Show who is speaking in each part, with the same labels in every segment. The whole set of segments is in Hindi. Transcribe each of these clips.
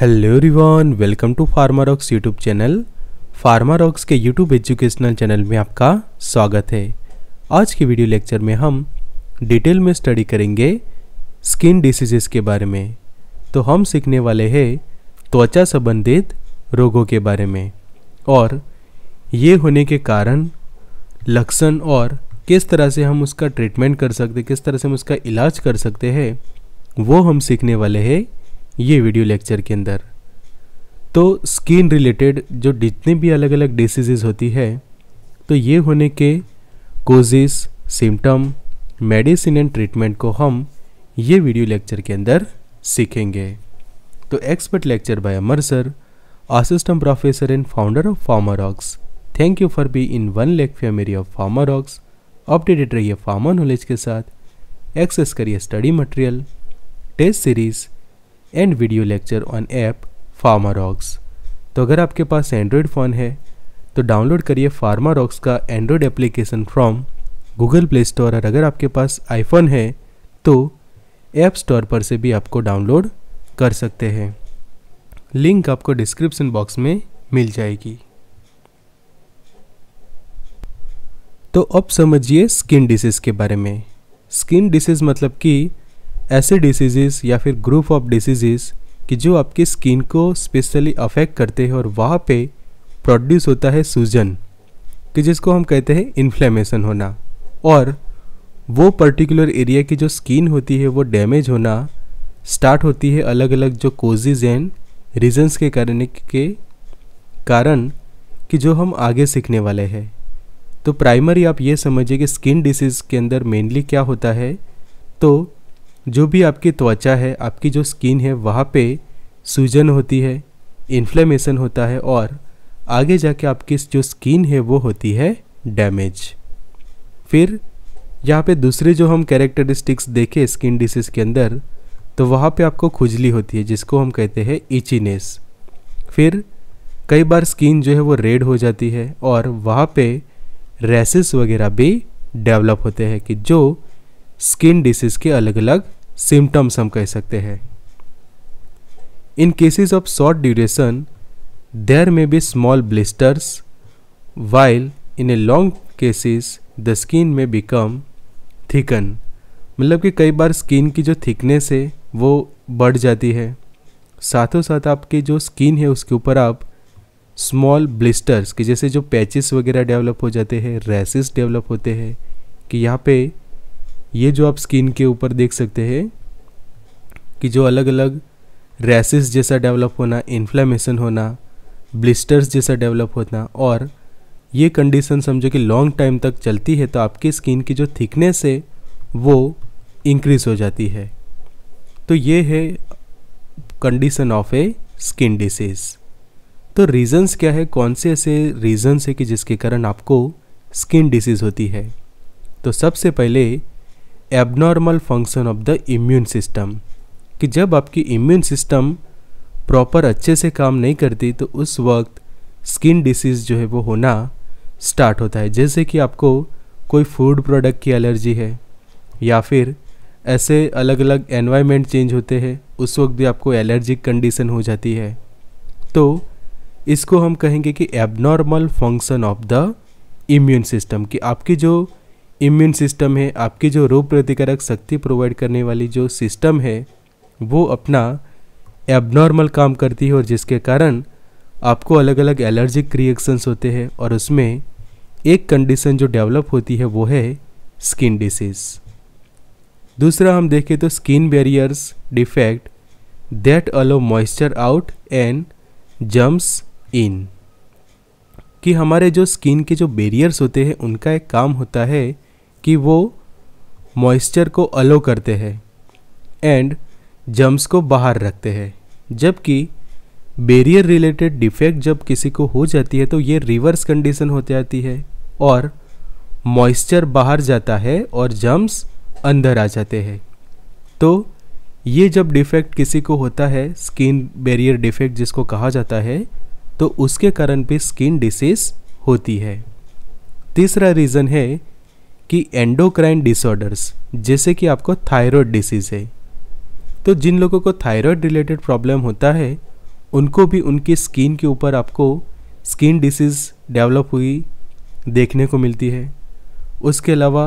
Speaker 1: हेलो रिवान welcome to Pharma Rocks YouTube channel Pharma Rocks के यूट्यूब एजुकेशनल चैनल में आपका स्वागत है आज के वीडियो लेक्चर में हम डिटेल में स्टडी करेंगे स्किन डिसीजेस के बारे में तो हम सीखने वाले हैं त्वचा संबंधित रोगों के बारे में और ये होने के कारण लक्षण और किस तरह से हम उसका ट्रीटमेंट कर सकते किस तरह से हम उसका इलाज कर सकते हैं वो हम सीखने वाले हैं ये वीडियो लेक्चर के अंदर तो स्किन रिलेटेड जो जितने भी अलग अलग डिसीजेज होती है तो ये होने के causes symptom medicine and treatment को हम ये वीडियो लेक्चर के अंदर सीखेंगे तो expert lecture by Amar sir assistant professor and founder of PharmaRocks thank you for being one lakh family of PharmaRocks updated रहिए फार्मा नॉलेज के साथ एक्सेस करिए study material test series and video lecture on app PharmaRocks तो अगर आपके पास एंड्रॉयड फ़ोन है तो डाउनलोड करिए फार्मारॉक्स का Android application from Google Play Store और अगर आपके पास आईफोन है तो ऐप स्टोर पर से भी आपको डाउनलोड कर सकते हैं लिंक आपको डिस्क्रिप्शन बॉक्स में मिल जाएगी तो अब समझिए स्किन डिसीज़ के बारे में स्किन डिसीज़ मतलब कि ऐसे डिसीज़ेज़ या फिर ग्रुप ऑफ डिसीज़ेज़ कि जो आपकी स्किन को स्पेशली अफेक्ट करते हैं और वहाँ पे प्रोड्यूस होता है सूजन कि जिसको हम कहते हैं इन्फ्लेमेशन होना और वो पर्टिकुलर एरिया की जो स्किन होती है वो डैमेज होना स्टार्ट होती है अलग अलग जो कोजिज एंड रीजन्स के कारण के कारण कि जो हम आगे सीखने वाले हैं तो प्राइमरी आप ये समझिए कि स्किन डिसीज़ के अंदर मेनली क्या होता है तो जो भी आपकी त्वचा है आपकी जो स्किन है वहाँ पे सूजन होती है इन्फ्लेमेशन होता है और आगे जाके आपकी जो स्किन है वो होती है डैमेज फिर यहाँ पे दूसरे जो हम कैरेक्टरिस्टिक्स देखे स्किन डिसीज़ के अंदर तो वहाँ पे आपको खुजली होती है जिसको हम कहते हैं इचीनेस फिर कई बार स्किन जो है वो रेड हो जाती है और वहाँ पे रैसेस वगैरह भी डेवलप होते हैं कि जो स्किन डिसीज़ के अलग अलग सिम्टम्स हम कह सकते हैं in cases of short duration there में be small blisters while in a long cases the skin में बिकम थिकन मतलब कि कई बार स्किन की जो थिकनेस है वो बढ़ जाती है साथों साथ आपकी जो स्किन है उसके ऊपर आप स्मॉल ब्लिस्टर्स कि जैसे जो पैचेस वगैरह डेवलप हो जाते हैं रैसेस डेवलप होते हैं कि यहाँ पे ये जो आप स्किन के ऊपर देख सकते हैं कि जो अलग अलग रैसेस जैसा डेवलप होना इन्फ्लेमेशन होना ब्लिस्टर्स जैसा डेवलप होना और ये कंडीशन समझो कि लॉन्ग टाइम तक चलती है तो आपकी स्किन की जो थिकनेस है वो इंक्रीज हो जाती है तो ये है condition of a skin disease तो रीज़न्स क्या है कौन से ऐसे रीजंस है कि जिसके कारण आपको स्किन डिसीज़ होती है तो सबसे पहले abnormal function of the immune system कि जब आपकी इम्यून सिस्टम प्रॉपर अच्छे से काम नहीं करती तो उस वक्त स्किन डिसीज़ जो है वो होना स्टार्ट होता है जैसे कि आपको कोई फूड प्रोडक्ट की एलर्जी है या फिर ऐसे अलग अलग एनवायरनमेंट चेंज होते हैं उस वक्त भी आपको एलर्जिक कंडीशन हो जाती है तो इसको हम कहेंगे कि abnormal function of the immune system कि आपकी जो इम्यून सिस्टम है आपकी जो रोग प्रतिकारक शक्ति प्रोवाइड करने वाली जो सिस्टम है वो अपना एबनॉर्मल काम करती है और जिसके कारण आपको अलग अलग एलर्जिक रिएक्शंस होते हैं और उसमें एक कंडीशन जो डेवलप होती है वो है स्किन डिसीज़ दूसरा हम देखें तो skin barriers defect that allow moisture out and germs in कि हमारे जो स्किन के जो बेरियर्स होते हैं उनका एक काम होता है कि वो मॉइस्चर को अलो करते हैं एंड जम्स को बाहर रखते हैं जबकि बेरियर रिलेटेड डिफेक्ट जब किसी को हो जाती है तो ये रिवर्स कंडीशन हो जाती है और मॉइस्चर बाहर जाता है और जम्स अंदर आ जाते हैं तो ये जब डिफेक्ट किसी को होता है स्किन बैरियर डिफेक्ट जिसको कहा जाता है तो उसके कारण भी स्किन डिसीज होती है तीसरा रीज़न है कि एंडोक्राइन डिसऑर्डर्स जैसे कि आपको थायराइड डिसीज़ है तो जिन लोगों को थायराइड रिलेटेड प्रॉब्लम होता है उनको भी उनकी स्किन के ऊपर आपको स्किन डिसीज़ डेवलप हुई देखने को मिलती है उसके अलावा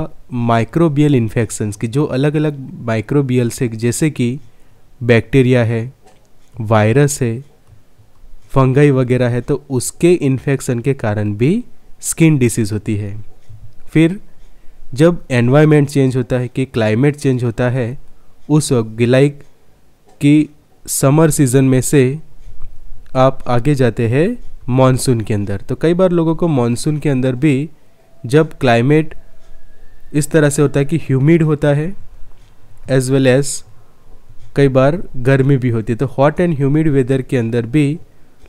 Speaker 1: माइक्रोबियल इन्फेक्शंस की जो अलग अलग माइक्रोबियल से जैसे कि बैक्टीरिया है वायरस है फंगाई वगैरह है तो उसके इन्फेक्शन के कारण भी स्किन डिसीज़ होती है फिर जब एनवायरमेंट चेंज होता है कि क्लाइमेट चेंज होता है उस वक्त गिलाइक कि समर सीज़न में से आप आगे जाते हैं मॉनसून के अंदर तो कई बार लोगों को मॉनसून के अंदर भी जब क्लाइमेट इस तरह से होता है कि ह्यूमिड होता है एज वेल एज़ कई बार गर्मी भी होती है तो हॉट एंड ह्यूमिड वेदर के अंदर भी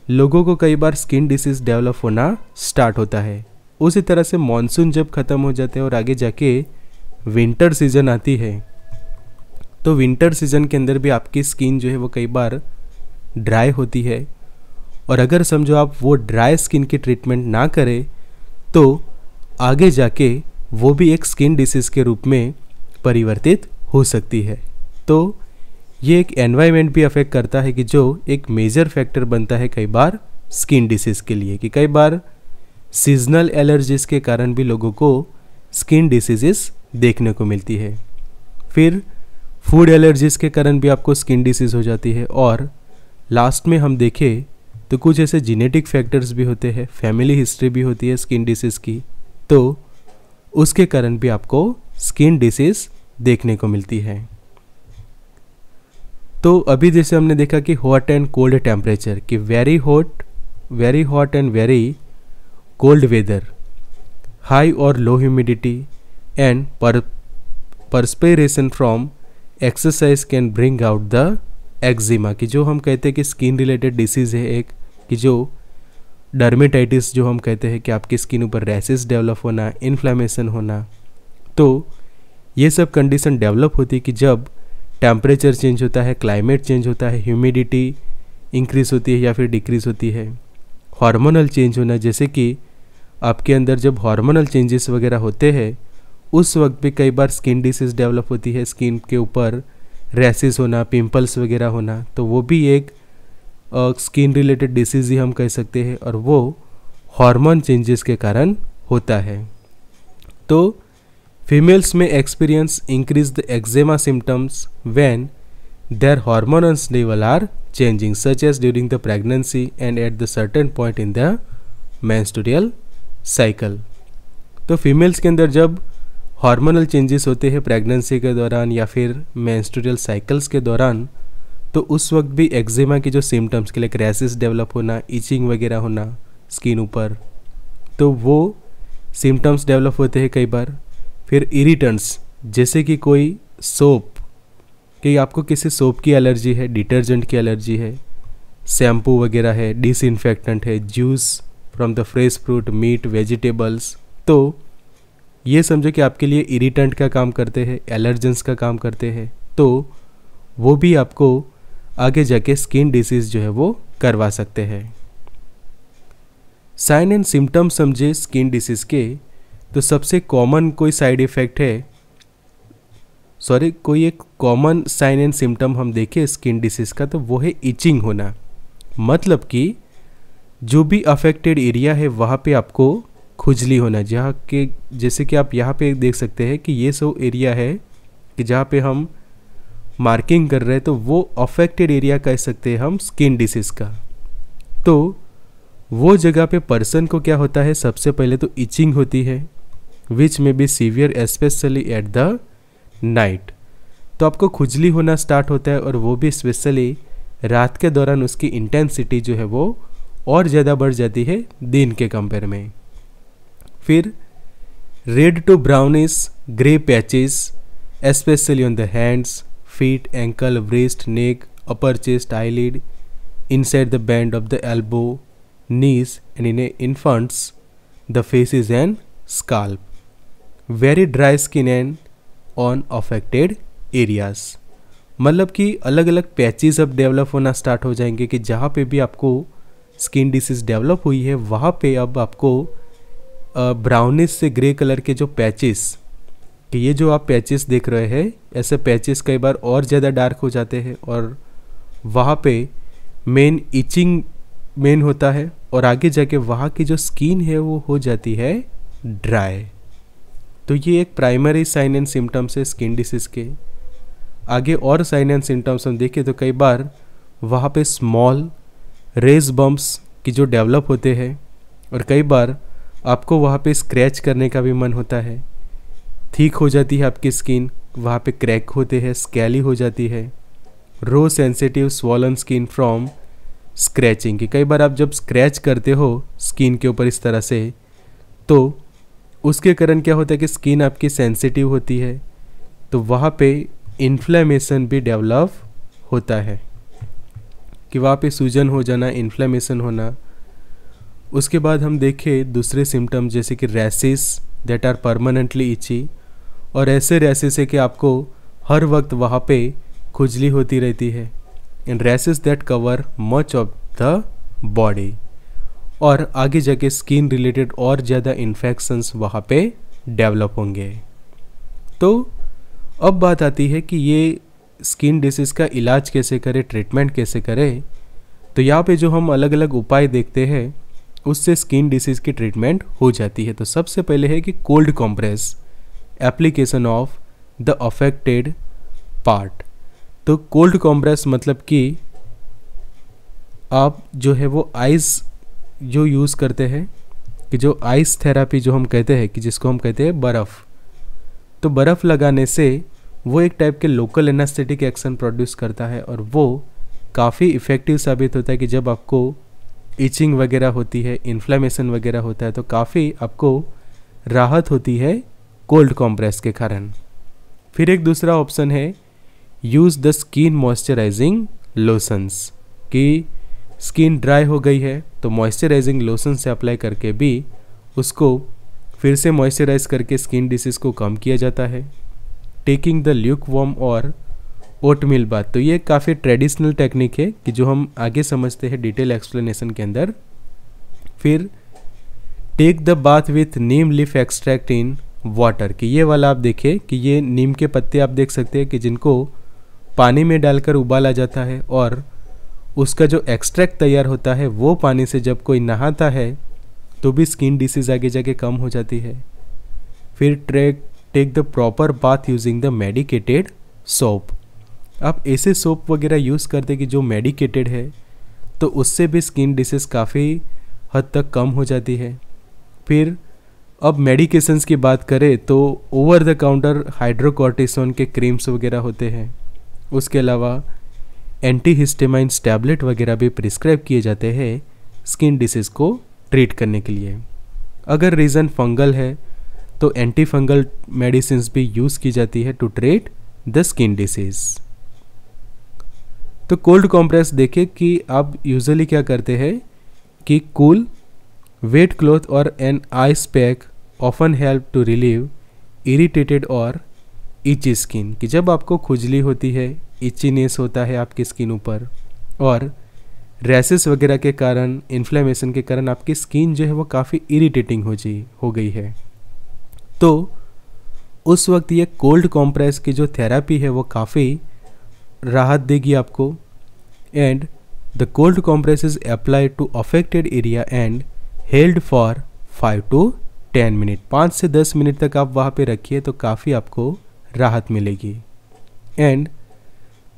Speaker 1: लोगों को कई बार स्किन डिसीज़ डेवलप होना स्टार्ट होता है उसी तरह से मानसून जब ख़त्म हो जाते हैं और आगे जाके विंटर सीज़न आती है तो विंटर सीज़न के अंदर भी आपकी स्किन जो है वो कई बार ड्राई होती है और अगर समझो आप वो ड्राई स्किन की ट्रीटमेंट ना करें तो आगे जाके वो भी एक स्किन डिसीज़ के रूप में परिवर्तित हो सकती है तो ये एक एनवायरमेंट भी अफेक्ट करता है कि जो एक मेजर फैक्टर बनता है कई बार स्किन डिसीज़ के लिए कि कई बार सीजनल एलर्जीज के कारण भी लोगों को स्किन डिसीजेस देखने को मिलती है फिर फूड एलर्जीज के कारण भी आपको स्किन डिसीज़ हो जाती है और लास्ट में हम देखें तो कुछ ऐसे जेनेटिक फैक्टर्स भी होते हैं फैमिली हिस्ट्री भी होती है स्किन डिसीज़ की तो उसके कारण भी आपको स्किन डिसीज़ देखने को मिलती है तो अभी जैसे हमने देखा कि हॉट एंड कोल्ड टेम्परेचर कि very hot very hot and very cold weather high और low humidity and perspiration perspiration exercise can bring out the eczema कि जो हम कहते हैं कि स्किन रिलेटेड डिसीज़ है एक कि जो डर्मेटाइटिस जो हम कहते हैं कि आपकी स्किन ऊपर रैसेस डेवलप होना इन्फ्लामेशन होना तो ये सब कंडीशन डेवलप होती है कि जब टेम्परेचर चेंज होता है क्लाइमेट चेंज होता है ह्यूमिडिटी इंक्रीज़ होती है या फिर डिक्रीज़ होती है हार्मोनल चेंज होना जैसे कि आपके अंदर जब हार्मोनल चेंजेस वगैरह होते हैं उस वक्त भी कई बार स्किन डिसीज डेवलप होती है स्किन के ऊपर रैसेस होना पिंपल्स वगैरह होना तो वो भी एक स्किन रिलेटेड डिसीज ही हम कह सकते हैं और वो हार्मोन चेंजेस के कारण होता है तो फीमेल्स में experience increase the eczema symptoms when their hormones level are changing such as during the pregnancy and at the certain point in the menstrual cycle तो फीमेल्स के अंदर जब हार्मोनल चेंजेस होते हैं प्रेगनेंसी के दौरान या फिर मैंस्टोरियल साइकिल्स के दौरान तो उस वक्त भी एक्जिमा के जो सिम्टम्स के लिए क्रैसिस डेवलप होना इचिंग वगैरह होना स्किन ऊपर तो वो सिम्टम्स डेवलप होते हैं कई बार फिर इरीटन्स जैसे कि कोई सोप कि आपको किसी सोप की एलर्जी है डिटर्जेंट की एलर्जी है शैम्पू वगैरह है डिसइनफेक्टेंट है juice from the fresh fruit meat vegetables तो ये समझो कि आपके लिए इरीटेंट का काम करते हैं एलर्जेंस का काम करते हैं तो वो भी आपको आगे जाके स्किन डिसीज़ जो है वो करवा सकते हैं साइन एंड सिम्टम समझे स्किन डिसीज़ के तो सबसे कॉमन कोई साइड इफ़ेक्ट है सॉरी कोई एक कॉमन साइन एंड सिम्टम हम देखें स्किन डिसीज़ का तो वो है इचिंग होना मतलब कि जो भी अफेक्टेड एरिया है वहाँ पे आपको खुजली होना जहाँ के जैसे कि आप यहाँ पे देख सकते हैं कि ये सो एरिया है कि जहाँ पे हम मार्किंग कर रहे हैं तो वो अफेक्टेड एरिया कह सकते हैं हम स्किन डिसीज़ का तो वो जगह पे पर्सन को क्या होता है सबसे पहले तो इचिंग होती है विच में be severe specially at the night तो आपको खुजली होना स्टार्ट होता है और वो भी स्पेशली रात के दौरान उसकी इंटेंसिटी जो है वो और ज़्यादा बढ़ जाती है दिन के कंपेयर में फिर red to brownish grey patches especially on the hands feet ankle breast neck upper chest eyelid the bend of the elbow knees and in a infants, the faces and scalp very dry skin and on affected areas मतलब कि अलग अलग पैचेज अब डेवलप होना स्टार्ट हो जाएंगे कि जहाँ पे भी आपको स्किन डिसीज डेवलप हुई है वहाँ पे अब आपको ब्राउनिश से ग्रे कलर के जो पैचेस कि ये जो आप पैचेस देख रहे हैं ऐसे पैचेस कई बार और ज़्यादा डार्क हो जाते हैं और वहाँ पे मेन इचिंग मेन होता है और आगे जाके वहाँ की जो स्किन है वो हो जाती है ड्राई तो ये एक प्राइमरी साइन एंड सिम्टम्स है स्किन डिसीज़ के आगे और साइन एंड सिम्टम्स हम देखें तो कई बार वहाँ पे स्मॉल रेज बम्प्स की जो डेवलप होते हैं और कई बार आपको वहाँ पे स्क्रैच करने का भी मन होता है ठीक हो जाती है आपकी स्किन वहाँ पे क्रैक होते हैं स्कैली हो जाती है raw sensitive swollen skin from scratching की कई बार आप जब स्क्रैच करते हो स्किन के ऊपर इस तरह से तो उसके कारण क्या होता है कि स्किन आपकी सेंसिटिव होती है तो वहाँ पे इन्फ्लेमेशन भी डेवलप होता है कि वहाँ पे सूजन हो जाना इन्फ्लेमेशन होना उसके बाद हम देखें दूसरे सिम्टम जैसे कि rashes that are permanently itchy और ऐसे रैसेस है कि आपको हर वक्त वहाँ पे खुजली होती रहती है and rashes that cover much of the body और आगे जाके स्किन रिलेटेड और ज़्यादा इन्फेक्शंस वहाँ पे डेवलप होंगे तो अब बात आती है कि ये स्किन डिसीज़ का इलाज कैसे करें ट्रीटमेंट कैसे करें तो यहाँ पे जो हम अलग अलग उपाय देखते हैं उससे स्किन डिसीज़ की ट्रीटमेंट हो जाती है तो सबसे पहले है कि cold compress application of the affected part तो कोल्ड कॉम्प्रेस मतलब कि आप जो है वो आइस जो यूज़ करते हैं कि जो आइस थेरापी जो हम कहते हैं कि जिसको हम कहते हैं बर्फ़ तो बर्फ़ लगाने से वो एक टाइप के लोकल एनास्थेटिक एक्शन प्रोड्यूस करता है और वो काफ़ी इफ़ेक्टिव साबित होता है कि जब आपको ईचिंग वगैरह होती है इन्फ्लामेशन वगैरह होता है तो काफ़ी आपको राहत होती है कोल्ड कॉम्प्रेस के कारण फिर एक दूसरा ऑप्शन है use the skin moisturizing lotions कि स्किन ड्राई हो गई है तो मॉइस्चराइजिंग लोशन से अप्लाई करके भी उसको फिर से मॉइस्चराइज करके स्किन डिसीज़ को कम किया जाता है टेकिंग द ल्यूक वॉम और मिल बात तो ये काफ़ी ट्रेडिशनल टेक्निक है कि जो हम आगे समझते हैं डिटेल एक्सप्लेनेशन के अंदर फिर take the bath with neem leaf extract in water कि ये वाला आप देखें कि ये नीम के पत्ते आप देख सकते हैं कि जिनको पानी में डालकर उबाला जाता है और उसका जो एक्सट्रैक्ट तैयार होता है वो पानी से जब कोई नहाता है तो भी स्किन डिसीज़ आगे जाके कम हो जाती है फिर track take the proper bath using the medicated soap आप ऐसे सोप वगैरह यूज़ करते कि जो मेडिकेटेड है तो उससे भी स्किन डिसीज़ काफ़ी हद तक कम हो जाती है फिर अब मेडिकेशंस की बात करें तो ओवर द काउंटर हाइड्रोकॉर्टिसोन के क्रीम्स वगैरह होते हैं उसके अलावा एंटी हिस्टेमाइंस टैबलेट वगैरह भी प्रिस्क्राइब किए जाते हैं स्किन डिसीज़ को ट्रीट करने के लिए अगर रीज़न फंगल है तो एंटी फंगल मेडिसिन भी यूज़ की जाती है to treat the skin disease तो कोल्ड कॉम्प्रेस देखें कि आप यूजली क्या करते हैं कि cool wet cloth or an ice pack often help to relieve irritated or itchy skin कि जब आपको खुजली होती है इचीनेस होता है आपकी स्किन ऊपर और रैसेस वगैरह के कारण इन्फ्लेमेशन के कारण आपकी स्किन जो है वो काफ़ी इरिटेटिंग हो जी हो गई है तो उस वक्त ये कोल्ड कॉम्प्रेस की जो थेरापी है वो काफ़ी राहत देगी आपको and the cold compress is apply to affected area and held for five to ten minute पाँच से दस मिनट तक आप वहाँ पे रखिए तो काफ़ी आपको राहत मिलेगी and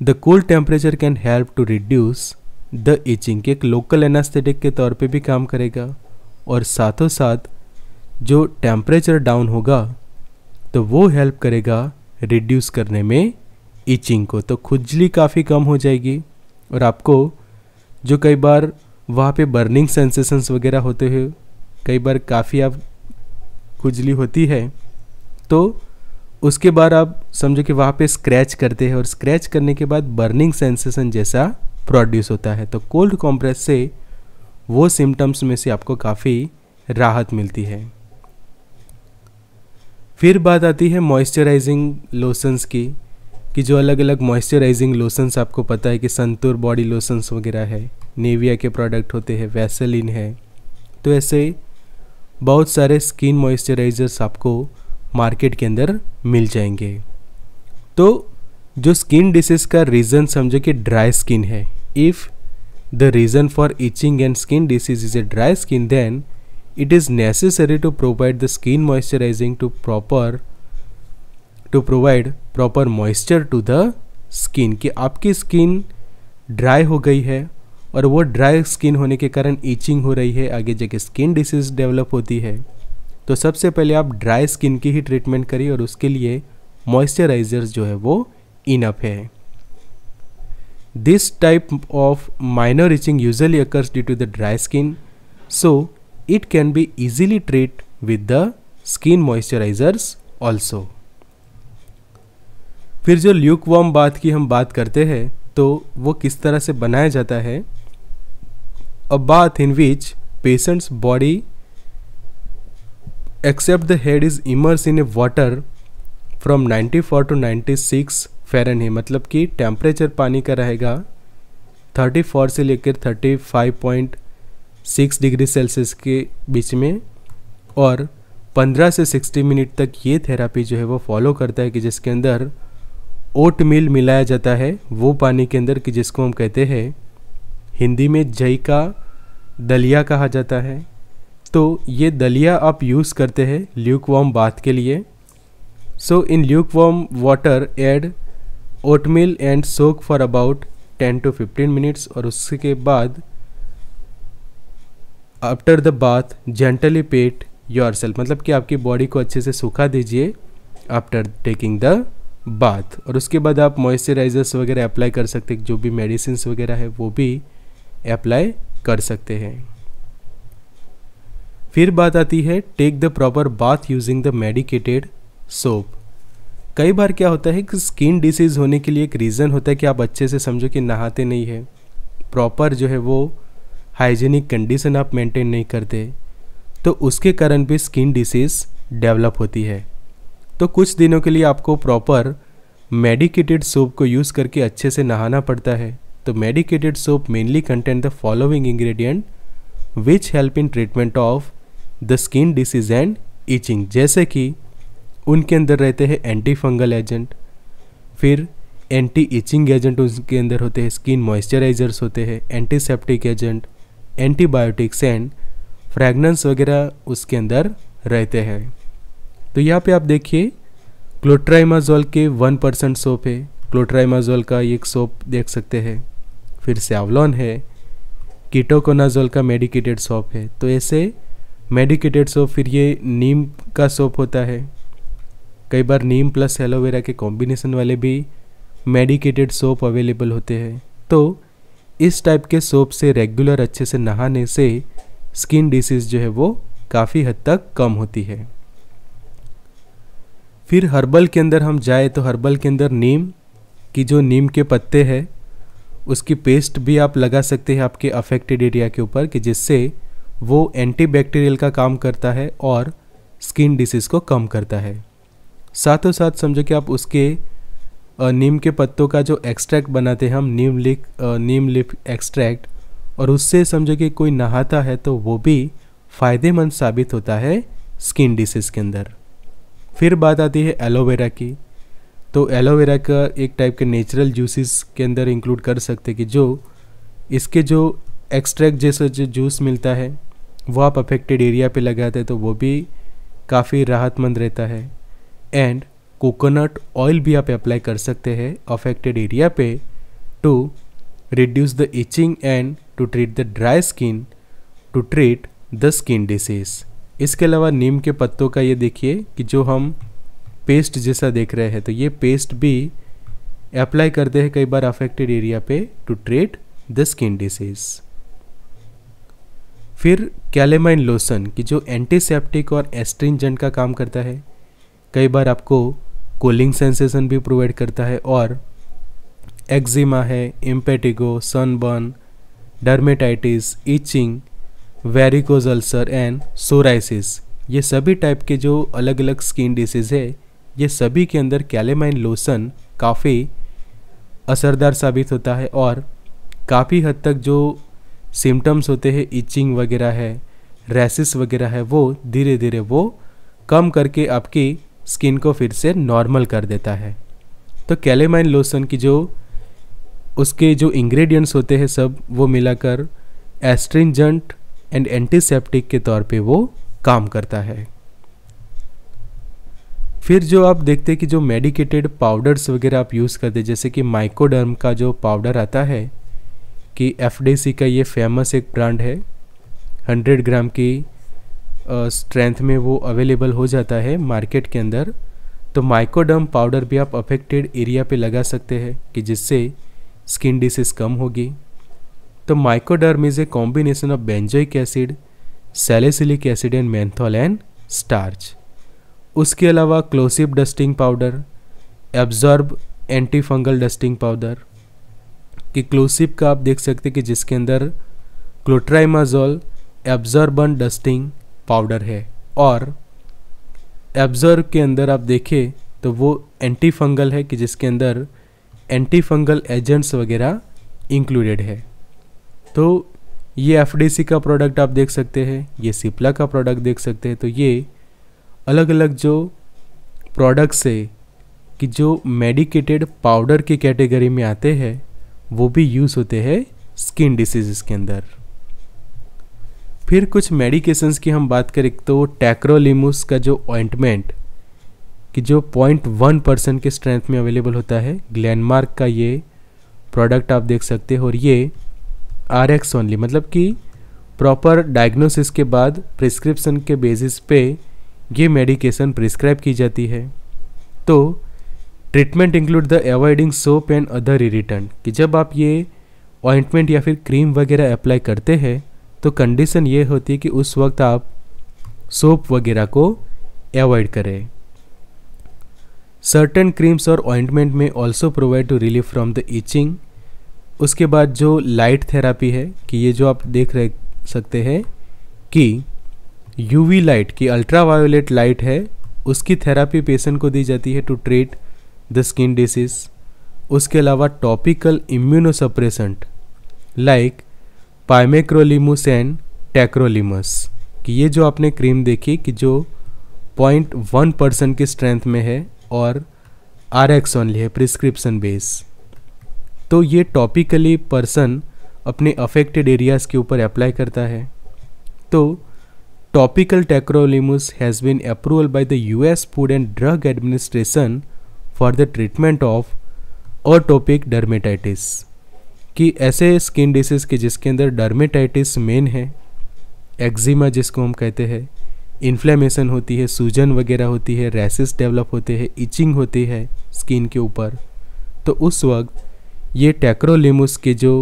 Speaker 1: the cold temperature can help to reduce the itching एक लोकल एनास्थेटिक के तौर पे भी काम करेगा और साथों साथ जो टेम्परेचर डाउन होगा तो वो हेल्प करेगा रिड्यूस करने में इचिंग को तो खुजली काफ़ी कम हो जाएगी और आपको जो कई बार वहाँ पे बर्निंग सेंसेशंस वगैरह होते हुए कई बार काफ़ी आप खुजली होती है तो उसके बाद आप समझो कि वहाँ पे स्क्रैच करते हैं और स्क्रैच करने के बाद बर्निंग सेंसेशन जैसा प्रोड्यूस होता है तो कोल्ड कॉम्प्रेस से वो सिम्टम्स में से आपको काफ़ी राहत मिलती है फिर बात आती है मॉइस्चराइजिंग लोसन्स की कि जो अलग अलग मॉइस्चराइजिंग लोसन्स आपको पता है कि संतूर बॉडी लोसन्स वगैरह है नेविया के प्रोडक्ट होते हैं वैसलिन है तो ऐसे बहुत सारे स्किन मॉइस्चराइजर्स आपको मार्केट के अंदर मिल जाएंगे तो जो स्किन डिसीज़ का रीज़न समझो कि ड्राई स्किन है if the reason for itching and skin disease is a dry skin then it is necessary to provide the skin moisturizing to proper to provide proper moisture to the skin कि आपकी skin dry हो गई है और वो ड्राई स्किन होने के कारण ईचिंग हो रही है आगे जाके स्किन डिसीज डेवलप होती है तो सबसे पहले आप ड्राई स्किन की ही ट्रीटमेंट करिए और उसके लिए मॉइस्चराइजर्स जो है वो इनफ है this type of minor itching usually occurs due to the dry skin so it can be easily treated with the skin moisturizers also. फिर जो ल्यूक वॉम बाथ की हम बात करते हैं तो वो किस तरह से बनाया जाता है a bath in which patients body except the head is immerse in a water from 94 to ninety six fahrenheit है मतलब कि टेम्परेचर पानी का रहेगा 34 से लेकर five point six degree Celsius के बीच में और 15 से 60 मिनट तक ये थेरापी जो है वो फॉलो करता है कि जिसके अंदर ओट मिल मिलाया जाता है वो पानी के अंदर कि जिसको हम कहते हैं हिंदी में जई का दलिया कहा जाता है तो ये दलिया आप यूज़ करते हैं ल्यूक वॉम बाथ के लिए so in lukewarm water add oatmeal and soak for about 10 to 15 minutes और उसके बाद after the bath gently pat yourself मतलब कि आपकी बॉडी को अच्छे से सूखा दीजिए आफ्टर टेकिंग द बाथ और उसके बाद आप मॉइस्चराइजर्स वगैरह अप्लाई कर सकते हैं जो भी मेडिसिन वगैरह है वो भी अप्लाई कर सकते हैं फिर बात आती है take the proper bath using the medicated soap कई बार क्या होता है कि स्किन डिसीज़ होने के लिए एक रीज़न होता है कि आप अच्छे से समझो कि नहाते नहीं है प्रॉपर जो है वो हाइजीनिक कंडीशन आप मेंटेन नहीं करते तो उसके कारण भी स्किन डिसीज़ डेवलप होती है तो कुछ दिनों के लिए आपको प्रॉपर मेडिकेटेड सोप को यूज़ करके अच्छे से नहाना पड़ता है तो medicated soap mainly contain the following ingredient which help in treatment of the skin disease and itching जैसे कि उनके अंदर रहते हैं एंटी फंगल एजेंट फिर एंटी ईचिंग एजेंट उनके अंदर होते हैं स्किन मॉइस्चराइजर्स होते हैं antiseptic agent antibiotics and fragrance वगैरह उसके अंदर रहते हैं तो यहाँ पे आप देखिए क्लोट्राइमाजोल के वन परसेंट सोप है क्लोट्राइमाजोल का एक सोप देख सकते हैं फिर सेवलॉन है कीटोकोनाजोल का मेडिकेटेड सोप है तो ऐसे मेडिकेटेड सोप फिर ये नीम का सोप होता है कई बार नीम प्लस एलोवेरा के कॉम्बिनेशन वाले भी मेडिकेटेड सोप अवेलेबल होते हैं तो इस टाइप के सोप से रेगुलर अच्छे से नहाने से स्किन डिसीज़ जो है वो काफ़ी हद तक कम होती है फिर हर्बल के अंदर हम जाए तो हर्बल के अंदर नीम की जो नीम के पत्ते हैं उसकी पेस्ट भी आप लगा सकते हैं आपके अफेक्टेड एरिया के ऊपर कि जिससे वो एंटीबैक्टीरियल का काम करता है और स्किन डिसीज़ को कम करता है साथों साथ समझो कि आप उसके नीम के पत्तों का जो एक्सट्रैक्ट बनाते हैं हम नीम लिक नीम लिप एक्सट्रैक्ट और उससे समझो कि कोई नहाता है तो वो भी फ़ायदेमंद साबित होता है स्किन डिसीज़ के अंदर फिर बात आती है एलोवेरा की तो एलोवेरा का एक टाइप के नेचुरल जूसेस के अंदर इंक्लूड कर सकते कि जो इसके जो एक्सट्रैक्ट जैसा जो जूस मिलता है वो आप अफेक्टेड एरिया पे लगाते हैं तो वो भी काफ़ी राहतमंद रहता है एंड कोकोनट ऑयल भी आप अप्लाई कर सकते हैं अफेक्टेड एरिया पे to reduce the itching and to treat the dry skin to treat the skin disease इसके अलावा नीम के पत्तों का ये देखिए कि जो हम पेस्ट जैसा देख रहे हैं तो ये पेस्ट भी अप्लाई करते हैं कई बार अफेक्टेड एरिया पे to treat the skin disease फिर कैलेमाइन लोशन कि जो एंटीसेप्टिक और एस्ट्रिंजेंट का काम करता है कई बार आपको कूलिंग सेंसेशन भी प्रोवाइड करता है और एक्जिमा है impetigo sunburn dermatitis itching varicose ulcer and psoriasis ये सभी टाइप के जो अलग अलग स्किन डिसीज है ये सभी के अंदर कैलेमाइन लोशन काफ़ी असरदार साबित होता है और काफ़ी हद तक जो सिम्टम्स होते हैं इचिंग वगैरह है रैसिस वगैरह है वो धीरे धीरे वो कम करके आपकी स्किन को फिर से नॉर्मल कर देता है तो कैलेमाइन लोशन की जो उसके जो इंग्रेडिएंट्स होते हैं सब वो मिलाकर एस्ट्रिंजेंट एंड एंटीसेप्टिक के तौर पे वो काम करता है फिर जो आप देखते हैं कि जो मेडिकेटेड पाउडर्स वगैरह आप यूज़ करते हैं जैसे कि माइकोडर्म का जो पाउडर आता है कि एफ का ये फेमस एक ब्रांड है हंड्रेड ग्राम की स्ट्रेंथ में वो अवेलेबल हो जाता है मार्केट के अंदर तो माइकोडम पाउडर भी आप अफेक्टेड एरिया पे लगा सकते हैं कि जिससे स्किन डिसीज कम होगी तो Mycoderm is a combination of benzoic acid salicylic acid and menthol and starch उसके अलावा क्लोसिव dusting powder absorb anti fungal dusting powder कि क्लोसिव का आप देख सकते हैं कि जिसके अंदर क्लोट्राइमाजोल एब्जॉर्बन डस्टिंग पाउडर है और एब्जर्व के अंदर आप देखें तो वो एंटी फंगल है कि जिसके अंदर एंटी फंगल एजेंट्स वगैरह इंक्लूडेड है तो ये एफ का प्रोडक्ट आप देख सकते हैं ये सिप्ला का प्रोडक्ट देख सकते हैं तो ये अलग अलग जो प्रोडक्ट्स है कि जो मेडिकेटेड पाउडर की कैटेगरी में आते हैं वो भी यूज़ होते हैं स्किन डिसीज़ के अंदर फिर कुछ मेडिकेशंस की हम बात करें तो टैक्रोलिमुस का जो ऑइंटमेंट कि जो पॉइंट वन परसेंट के स्ट्रेंथ में अवेलेबल होता है ग्लैंडमार्क का ये प्रोडक्ट आप देख सकते हो और ये आर एक्स ओनली मतलब कि प्रॉपर डायग्नोसिस के बाद प्रिस्क्रिप्शन के बेसिस पे ये मेडिकेशन प्रिस्क्राइब की जाती है तो treatment include the avoiding soap and other irritant कि जब आप ये ऑइंटमेंट या फिर क्रीम वगैरह अप्लाई करते हैं तो कंडीशन ये होती है कि उस वक्त आप सोप वगैरह को अवॉइड करें सर्टन क्रीम्स और ऑइंटमेंट में also provide to relief from the itching उसके बाद जो लाइट थेरापी है कि ये जो आप देख रह सकते हैं कि यूवी लाइट की अल्ट्रावायोलेट लाइट है उसकी थेरापी पेशेंट को दी जाती है to treat the skin disease उसके अलावा topical immunosuppressant like pimecrolimus and tacrolimus कि ये जो आपने क्रीम देखी कि जो पॉइंट वन परसेंट की स्ट्रेंथ में है और आर एक्स ओनली है प्रिस्क्रिप्सन बेस तो ये टॉपिकली पर्सन अपने अफेक्टेड एरियाज़ के ऊपर अप्लाई करता है तो topical tacrolimus has been approval bye the US Food and Drug Administration for the treatment of atopic dermatitis कि ऐसे स्किन डिसीज़ के जिसके अंदर डर्मेटाइटिस मेन है एक्जिमा जिसको हम कहते हैं इन्फ्लेमेशन होती है सूजन वगैरह होती है रैसेस डेवलप होते हैं इचिंग होती है स्किन के ऊपर तो उस वक्त ये टैक्रोलिमस के जो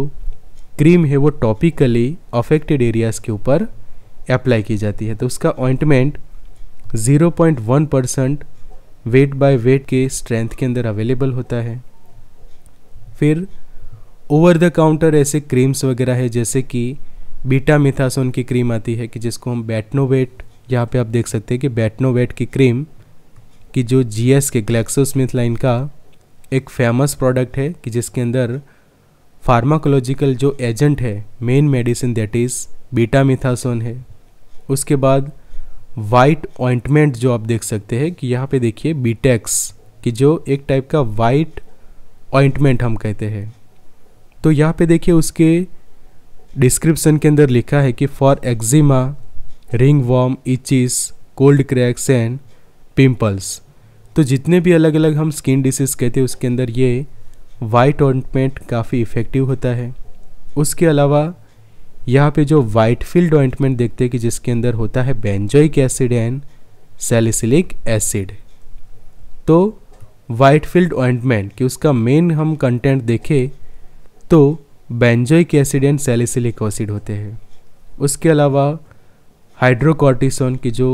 Speaker 1: क्रीम है वो टॉपिकली अफेक्टेड एरियाज़ के ऊपर अप्लाई की जाती है तो उसका ointment 0.1 percent weight by weight के स्ट्रेंथ के अंदर अवेलेबल होता है फिर ओवर द काउंटर ऐसे क्रीम्स वगैरह है जैसे कि बीटा मिथासोन की क्रीम आती है कि जिसको हम बैटनोवेट यहाँ पे आप देख सकते हैं कि बैटनोवेट की क्रीम कि जो जी एस के ग्लैक्सोस्मिथ लाइन का एक फेमस प्रोडक्ट है कि जिसके अंदर फार्माकोलॉजिकल जो एजेंट है main medicine that is betamethasone है उसके बाद वाइट ऑइंटमेंट जो आप देख सकते हैं कि यहाँ पे देखिए बीटेक्स e कि जो एक टाइप का वाइट ऑइंटमेंट हम कहते हैं तो यहाँ पे देखिए उसके डिस्क्रिप्सन के अंदर लिखा है कि for eczema ringworm itches cold cracks and pimples तो जितने भी अलग अलग हम स्किन डिसीज़ कहते हैं उसके अंदर ये वाइट ऑइंटमेंट काफ़ी इफ़ेक्टिव होता है उसके अलावा यहाँ पे जो वाइट फील्ड ऑइंटमेंट देखते हैं कि जिसके अंदर होता है benzoic acid and salicylic acid तो वाइट फील्ड ऑइंटमेंट कि उसका मेन हम कंटेंट देखें तो benzoic acid and salicylic acid होते हैं उसके अलावा हाइड्रोकॉर्टिसोन की जो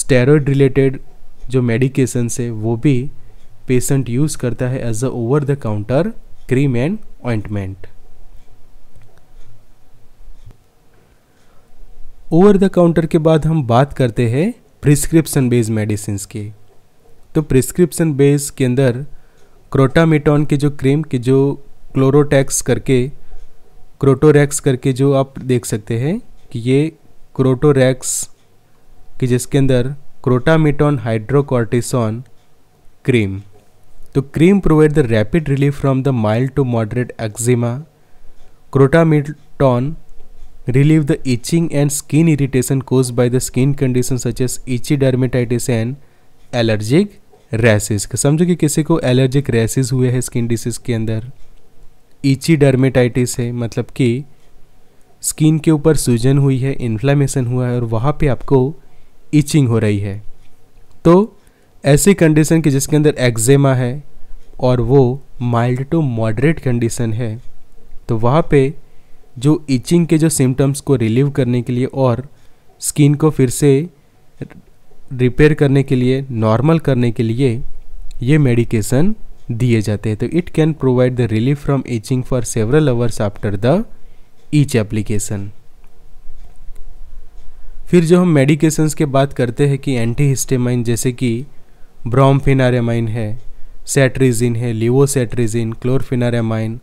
Speaker 1: स्टेरॉयड रिलेटेड जो मेडिकेशन है वो भी पेशेंट यूज़ करता है as a over the counter cream and ointment over the counter के बाद हम बात करते हैं प्रिस्क्रिप्शन बेस्ड मेडिसिन की तो प्रिस्क्रिप्शन बेस के अंदर क्रोटामिटोन की जो क्रीम की जो क्लोरोटैक्स करके क्रोटोरैक्स करके जो आप देख सकते हैं कि ये क्रोटोरैक्स कि जिसके अंदर क्रोटामिटोन हाइड्रोकॉर्टिसन क्रीम तो cream provide the rapid relief from the mild to moderate eczema crotamiton relieve the itching and skin irritation cause by the skin condition such as itchy dermatitis and allergic rashes समझो कि किसी को एलर्जिक रैसेस हुए हैं स्किन डिसीज के अंदर ईची डर्मेटाइटिस है मतलब कि स्किन के ऊपर सूजन हुई है इन्फ्लामेशन हुआ है और वहाँ पे आपको ईचिंग हो रही है तो ऐसी कंडीशन की जिसके अंदर एक्जेमा है और वो माइल्ड टू मॉडरेट कंडीशन है तो वहाँ पे जो ईचिंग के जो सिम्टम्स को रिलीव करने के लिए और स्किन को फिर से रिपेयर करने के लिए नॉर्मल करने के लिए ये मेडिकेशन दिए जाते हैं तो it can provide the relief from itching for several hours after the each application फिर जो हम मेडिकेशंस के बात करते हैं कि एंटी हिस्टेमाइन जैसे कि ब्रॉमफिनारेमाइन है सेट्रिजिन है लिवोसेट्रिजिन क्लोरफिनारेमाइन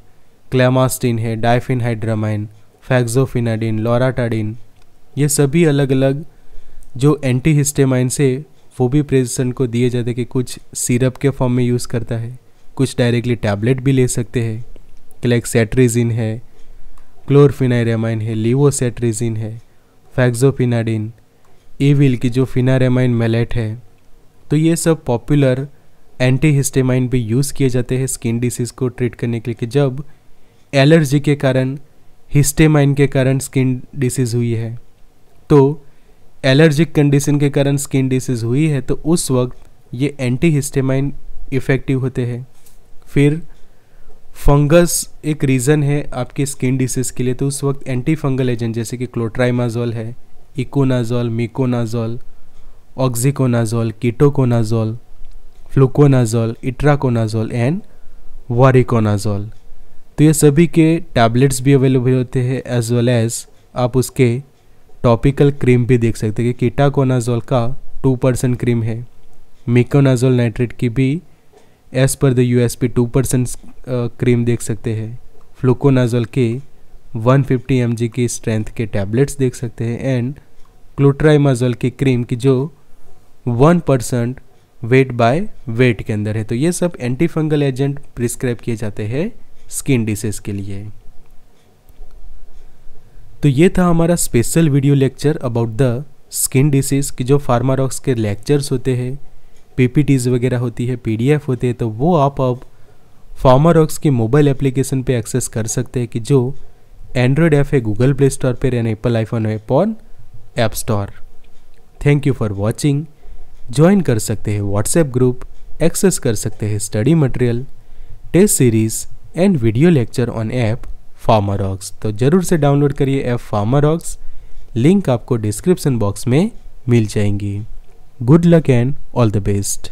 Speaker 1: क्लेमास्टिन है डायफिनहाइड्रामाइन फैक्जोफिनाडिन लोराटाडिन ये सभी अलग अलग जो एंटी हिस्टेमाइन से वो भी को दिए जाते कि कुछ सिरप के फॉर्म में यूज़ करता है कुछ डायरेक्टली टैबलेट भी ले सकते हैं क्लैक्सेट्रीजिन है क्लोरफिनारेमाइन है लिवोसेट्रीजिन है फैक्जोफिनाडिन ईविल की जो फिनारेमाइन मेलेट है तो ये सब पॉपुलर एंटी हिस्टेमाइन भी यूज़ किए जाते हैं स्किन डिसीज़ को ट्रीट करने के लिए कि जब एलर्जी के कारण हिस्टेमाइन के कारण स्किन डिसीज़ हुई है तो एलर्जिक कंडीशन के कारण स्किन डिसीज़ हुई है तो उस वक्त ये एंटी हिस्टेमाइन इफ़ेक्टिव होते हैं फिर फंगस एक रीज़न है आपके स्किन डिसीज़ के लिए तो उस वक्त एंटी फंगल एजेंट जैसे कि क्लोट्राइमाजोल है econazole miconazole oxiconazole ketoconazole fluconazole itraconazole and voriconazole तो ये सभी के टैबलेट्स भी अवेलेबल होते हैं एज वेल एज़ आप उसके टॉपिकल क्रीम भी देख सकते हैं कि कीटाकोनाजोल का टू परसेंट क्रीम है मिकोनाजोल नाइट्रेट की भी as per the U S P two percent cream देख सकते हैं फ्लूकोनाजल के 150 फिफ्टी एम जी की स्ट्रेंथ के टैबलेट्स देख सकते हैं एंड क्लोट्राइमाजल की क्रीम की जो one percent weight by weight के अंदर है तो ये सब एंटी फंगल एजेंट प्रिस्क्राइब किए जाते हैं स्किन डिसेज के लिए तो ये था हमारा special video lecture about the skin disease की जो फार्मारॉक्स के लेक्चर्स होते हैं पीपीटीज वगैरह होती है पीडीएफ होते हैं तो वो आप अब फार्मर ऑक्स की मोबाइल एप्लीकेशन पे एक्सेस कर सकते हैं कि जो एंड्रॉयड ऐप है गूगल प्ले स्टोर पर यानी Apple iPhone app on App Store thank you for watching join कर सकते हैं व्हाट्सएप ग्रुप एक्सेस कर सकते हैं study material test series and video lecture on app Pharmarox तो ज़रूर से डाउनलोड करिए ऐप फार्मर ऑक्स लिंक आपको डिस्क्रिप्शन बॉक्स में मिल जाएंगी Good luck and all the best.